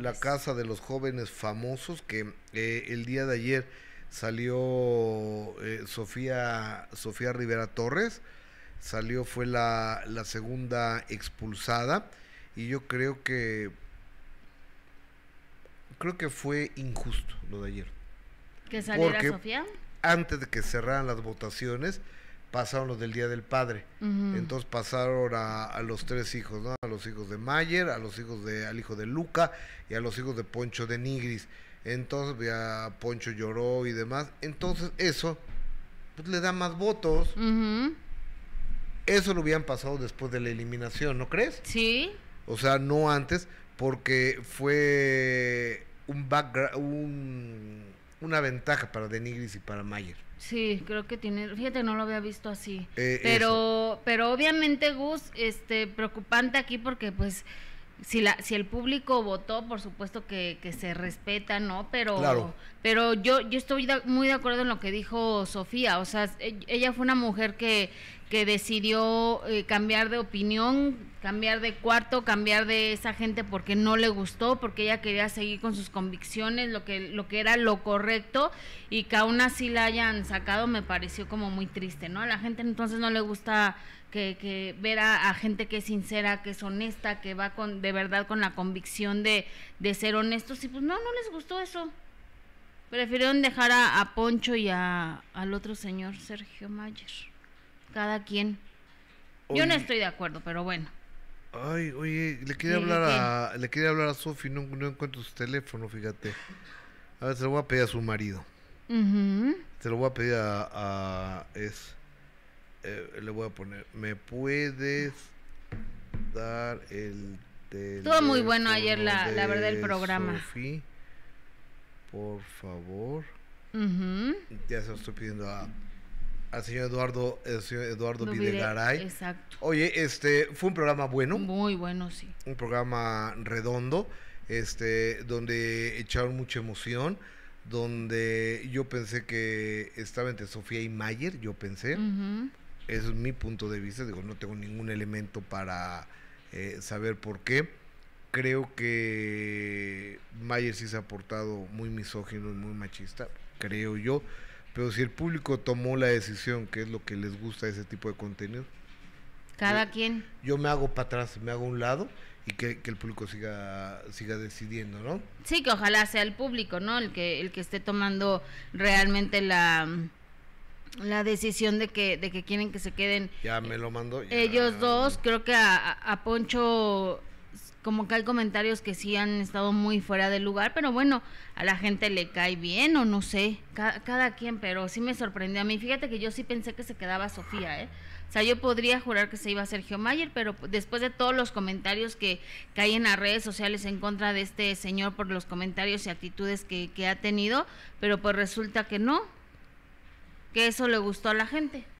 la casa de los jóvenes famosos que eh, el día de ayer salió eh, Sofía Sofía Rivera Torres salió fue la, la segunda expulsada y yo creo que creo que fue injusto lo de ayer que saliera Sofía antes de que cerraran las votaciones pasaron los del Día del Padre. Entonces pasaron a, los tres hijos, ¿no? A los hijos de Mayer, a los hijos de, al hijo de Luca y a los hijos de Poncho de Nigris. Entonces ya Poncho lloró y demás. Entonces eso pues, le da más votos. Eso lo habían pasado después de la eliminación, ¿no crees? Sí. O sea, no antes, porque fue un background, un una ventaja para Denigris y para Mayer. Sí, creo que tiene, fíjate, no lo había visto así. Eh, pero, pero obviamente, Gus, este, preocupante aquí porque pues si la, si el público votó, por supuesto que, que se respeta, ¿no? Pero, pero yo, yo estoy muy de acuerdo en lo que dijo Sofía. O sea, ella fue una mujer que, que decidió eh, cambiar de opinión, cambiar de cuarto, cambiar de esa gente porque no le gustó, porque ella quería seguir con sus convicciones, lo que, lo que era lo correcto, y que aún así la hayan sacado me pareció como muy triste, ¿no? A la gente entonces no le gusta que, ver a, gente que es sincera, que es honesta, que va con, de verdad con la convicción de, de ser honestos, y pues no, no les gustó eso. Prefirieron dejar a, Poncho y a, al otro señor Sergio Mayer. Cada quien. Yo no estoy de acuerdo, pero bueno. Ay, oye, le quería hablar a, le quería hablar a Sofi, no, encuentro su teléfono, fíjate. A ver, se lo voy a pedir a su marido. Se lo voy a pedir a, es, eh, le voy a poner, ¿me puedes dar el teléfono? Estuvo muy bueno ayer la, verdad el programa. Sofi, por favor. Ya se lo estoy pidiendo a al señor Eduardo, el señor Eduardo Videgaray. Exacto. Oye, este, fue un programa bueno. Muy bueno, sí. Un programa redondo, este, donde echaron mucha emoción, donde yo pensé que estaba entre Sofía y Mayer, yo pensé. es mi punto de vista, digo, no tengo ningún elemento para eh, saber por qué. Creo que Mayer sí se ha portado muy misógino muy machista, creo yo. Pero si el público tomó la decisión, que es lo que les gusta ese tipo de contenido. Cada quien. Yo me hago para atrás, me hago a un lado y que, el público siga siga decidiendo, ¿no? Sí, que ojalá sea el público, ¿no? El que el que esté tomando realmente la la decisión de que de que quieren que se queden. Ya me lo mandó. Ellos dos, creo que a Poncho como que hay comentarios que sí han estado muy fuera de lugar, pero bueno, a la gente le cae bien o no sé, cada, quien, pero sí me sorprendió a mí. Fíjate que yo sí pensé que se quedaba Sofía, ¿eh? O sea, yo podría jurar que se iba a Sergio Mayer, pero después de todos los comentarios que, caen hay en las redes sociales en contra de este señor por los comentarios y actitudes que, que ha tenido, pero pues resulta que no, que eso le gustó a la gente.